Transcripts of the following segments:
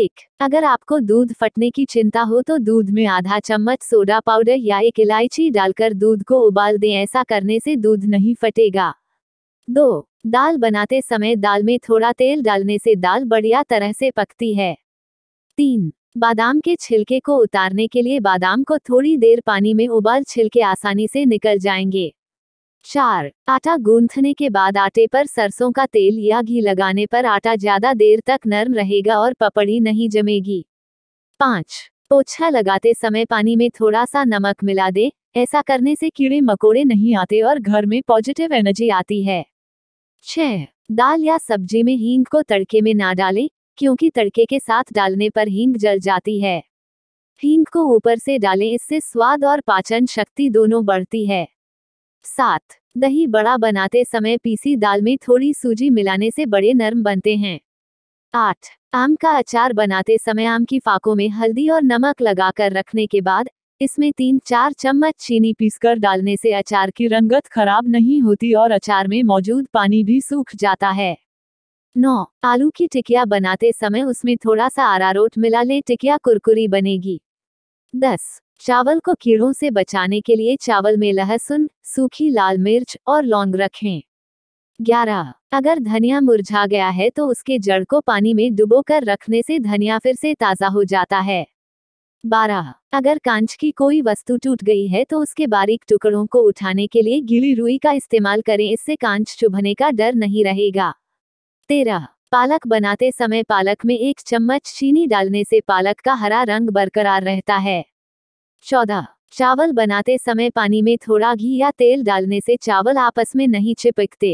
एक अगर आपको दूध फटने की चिंता हो तो दूध में आधा चम्मच सोडा पाउडर या एक इलायची डालकर दूध को उबाल दें ऐसा करने से दूध नहीं फटेगा दो दाल बनाते समय दाल में थोड़ा तेल डालने से दाल बढ़िया तरह से पकती है तीन बादाम के छिलके को उतारने के लिए बादाम को थोड़ी देर पानी में उबाल छिलके आसानी से निकल जाएंगे चार आटा गूंथने के बाद आटे पर सरसों का तेल या घी लगाने पर आटा ज्यादा देर तक नर्म रहेगा और पपड़ी नहीं जमेगी पाँच पोछा लगाते समय पानी में थोड़ा सा नमक मिला दे ऐसा करने से कीड़े मकोड़े नहीं आते और घर में पॉजिटिव एनर्जी आती है छह दाल या सब्जी में हींग को तड़के में ना डालें क्योंकि तड़के के साथ डालने पर हींग जल जाती है हींग को ऊपर से डालें इससे स्वाद और पाचन शक्ति दोनों बढ़ती है सात दही बड़ा बनाते समय पीसी दाल में थोड़ी सूजी मिलाने से बड़े नर्म बनते हैं आठ आम का अचार बनाते समय आम की फाकों में हल्दी और नमक लगाकर रखने के बाद इसमें तीन चार चम्मच चीनी पीसकर डालने से अचार की रंगत खराब नहीं होती और अचार में मौजूद पानी भी सूख जाता है नौ आलू की टिकिया बनाते समय उसमें थोड़ा सा आरारोट मिला ले टिकिया कुरकुरी बनेगी दस चावल को कीड़ों से बचाने के लिए चावल में लहसुन सूखी लाल मिर्च और लौंग रखें ग्यारह अगर धनिया मुरझा गया है तो उसके जड़ को पानी में डुबोकर रखने से धनिया फिर से ताज़ा हो जाता है बारह अगर कांच की कोई वस्तु टूट गई है तो उसके बारीक टुकड़ों को उठाने के लिए गिली रुई का इस्तेमाल करें इससे कांच चुभने का डर नहीं रहेगा तेरह पालक बनाते समय पालक में एक चम्मच चीनी डालने से पालक का हरा रंग बरकरार रहता है चौदह चावल बनाते समय पानी में थोड़ा घी या तेल डालने से चावल आपस में नहीं चिपकते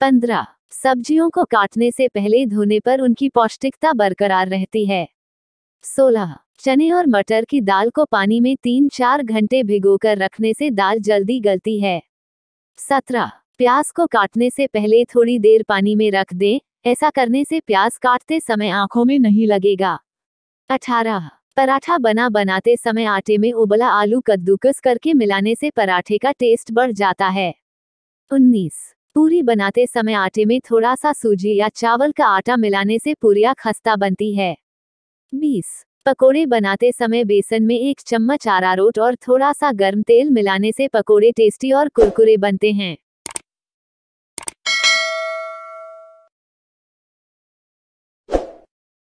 पंद्रह सब्जियों को काटने से पहले धोने पर उनकी पौष्टिकता बरकरार रहती है सोलह चने और मटर की दाल को पानी में तीन चार घंटे भिगोकर रखने से दाल जल्दी गलती है सत्रह प्याज को काटने से पहले थोड़ी देर पानी में रख दें ऐसा करने से प्याज काटते समय आंखों में नहीं लगेगा अठारह पराठा बना बनाते समय आटे में उबला आलू कद्दूकस करके मिलाने से पराठे का टेस्ट बढ़ जाता है उन्नीस पूरी बनाते समय आटे में थोड़ा सा सूजी या चावल का आटा मिलाने से पूरिया खस्ता बनती है बीस पकोड़े बनाते समय बेसन में एक चम्मच आरारोट और थोड़ा सा गर्म तेल मिलाने से पकोड़े टेस्टी और कुरकुरे बनते हैं